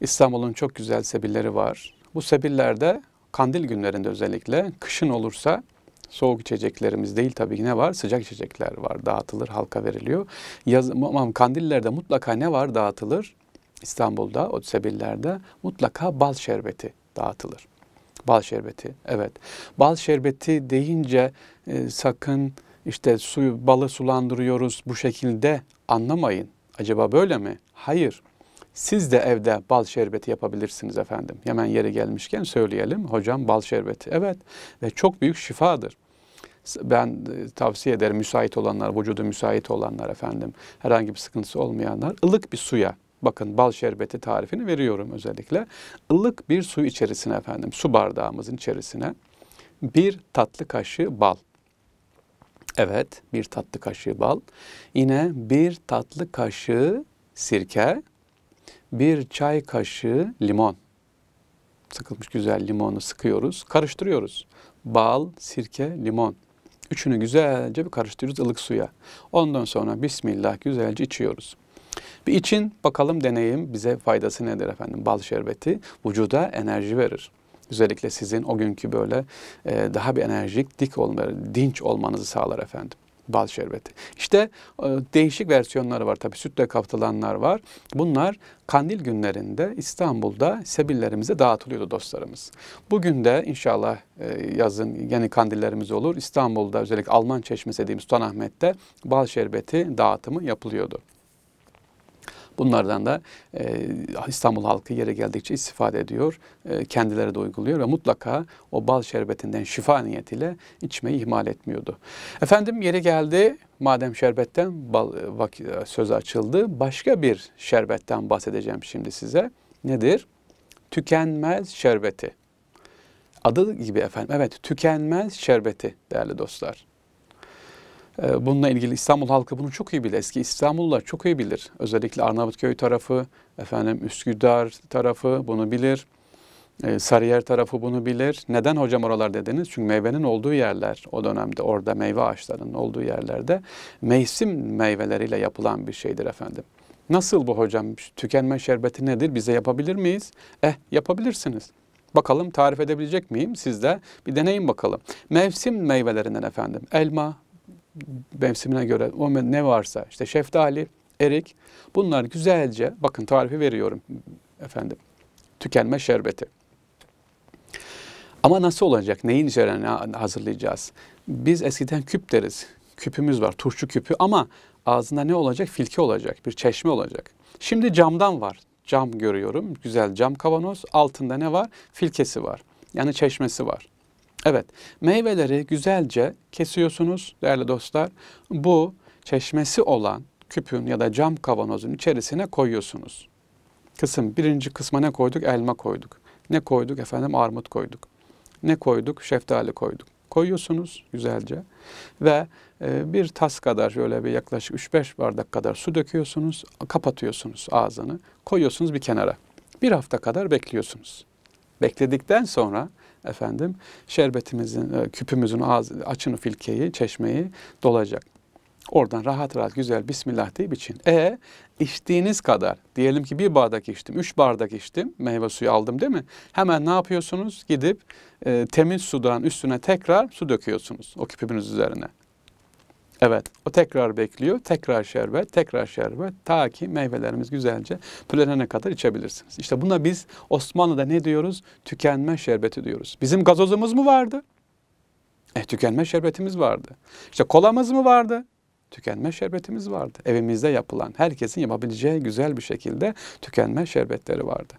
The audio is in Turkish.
İstanbul'un çok güzel sebilleri var. Bu sebillerde kandil günlerinde özellikle kışın olursa soğuk içeceklerimiz değil tabii ki ne var? Sıcak içecekler var. Dağıtılır, halka veriliyor. Yaz, kandillerde mutlaka ne var dağıtılır? İstanbul'da, o sebillerde mutlaka bal şerbeti dağıtılır. Bal şerbeti, evet. Bal şerbeti deyince e, sakın işte suyu, balı sulandırıyoruz bu şekilde anlamayın. Acaba böyle mi? Hayır. Siz de evde bal şerbeti yapabilirsiniz efendim. Hemen yeri gelmişken söyleyelim. Hocam bal şerbeti. Evet ve çok büyük şifadır ben e, tavsiye ederim müsait olanlar, vücudu müsait olanlar efendim, herhangi bir sıkıntısı olmayanlar ılık bir suya Bakın bal şerbeti tarifini veriyorum özellikle. ılık bir su içerisine efendim, su bardağımızın içerisine bir tatlı kaşığı bal. Evet, bir tatlı kaşığı bal. Yine bir tatlı kaşığı sirke bir çay kaşığı limon. Sıkılmış güzel limonu sıkıyoruz. Karıştırıyoruz. Bal, sirke, limon. Üçünü güzelce bir karıştırıyoruz ılık suya. Ondan sonra Bismillah güzelce içiyoruz. Bir için bakalım deneyim bize faydası nedir efendim? Bal şerbeti vücuda enerji verir. Özellikle sizin o günkü böyle daha bir enerjik, dik olma, dinç olmanızı sağlar efendim bal şerbeti. İşte e, değişik versiyonları var tabii. Sütle kapatılanlar var. Bunlar kandil günlerinde İstanbul'da sebillerimize dağıtılıyordu dostlarımız. Bugün de inşallah e, yazın yeni kandillerimiz olur. İstanbul'da özellikle Alman Çeşmesi dediğimiz Sultanahmet'te bal şerbeti dağıtımı yapılıyordu. Bunlardan da e, İstanbul halkı yere geldikçe istifade ediyor, e, kendileri de uyguluyor ve mutlaka o bal şerbetinden şifa niyetiyle içmeyi ihmal etmiyordu. Efendim yeri geldi madem şerbetten bal, e, vak, e, söz açıldı başka bir şerbetten bahsedeceğim şimdi size. Nedir? Tükenmez şerbeti. Adı gibi efendim evet tükenmez şerbeti değerli dostlar. Ee, bununla ilgili İstanbul halkı bunu çok iyi bilir. Eski İstanbullular çok iyi bilir. Özellikle Arnavutköy tarafı, efendim Üsküdar tarafı bunu bilir. Ee, Sarıyer tarafı bunu bilir. Neden hocam oralar dediniz? Çünkü meyvenin olduğu yerler o dönemde orada meyve ağaçlarının olduğu yerlerde mevsim meyveleriyle yapılan bir şeydir efendim. Nasıl bu hocam? Tükenme şerbeti nedir? Bize yapabilir miyiz? Eh yapabilirsiniz. Bakalım tarif edebilecek miyim? Siz de bir deneyin bakalım. Mevsim meyvelerinden efendim. Elma, mevsimine göre o ne varsa işte şeftali, erik bunlar güzelce bakın tarifi veriyorum efendim tükenme şerbeti. Ama nasıl olacak? Neyin içerene hazırlayacağız? Biz eskiden küp deriz. Küpümüz var, turşu küpü ama ağzında ne olacak? Filke olacak, bir çeşme olacak. Şimdi camdan var. Cam görüyorum. Güzel cam kavanoz. Altında ne var? Filkesi var. Yani çeşmesi var. Evet, meyveleri güzelce kesiyorsunuz değerli dostlar. Bu çeşmesi olan küpün ya da cam kavanozun içerisine koyuyorsunuz. Kısım birinci kısma ne koyduk? Elma koyduk. Ne koyduk efendim? Armut koyduk. Ne koyduk? Şeftali koyduk. Koyuyorsunuz güzelce ve e, bir tas kadar şöyle bir yaklaşık 3-5 bardak kadar su döküyorsunuz, kapatıyorsunuz ağzını, koyuyorsunuz bir kenara. Bir hafta kadar bekliyorsunuz. Bekledikten sonra efendim şerbetimizin, e, küpümüzün ağzı, açını filkeyi, çeşmeyi dolacak. Oradan rahat rahat güzel Bismillah deyip için. E içtiğiniz kadar diyelim ki bir bardak içtim, üç bardak içtim, meyve suyu aldım değil mi? Hemen ne yapıyorsunuz? Gidip e, temiz sudan üstüne tekrar su döküyorsunuz o küpünüz üzerine. Evet, o tekrar bekliyor. Tekrar şerbet, tekrar şerbet. Ta ki meyvelerimiz güzelce pülenene kadar içebilirsiniz. İşte buna biz Osmanlı'da ne diyoruz? Tükenme şerbeti diyoruz. Bizim gazozumuz mu vardı? E, tükenme şerbetimiz vardı. İşte kolamız mı vardı? Tükenme şerbetimiz vardı. Evimizde yapılan, herkesin yapabileceği güzel bir şekilde tükenme şerbetleri vardı.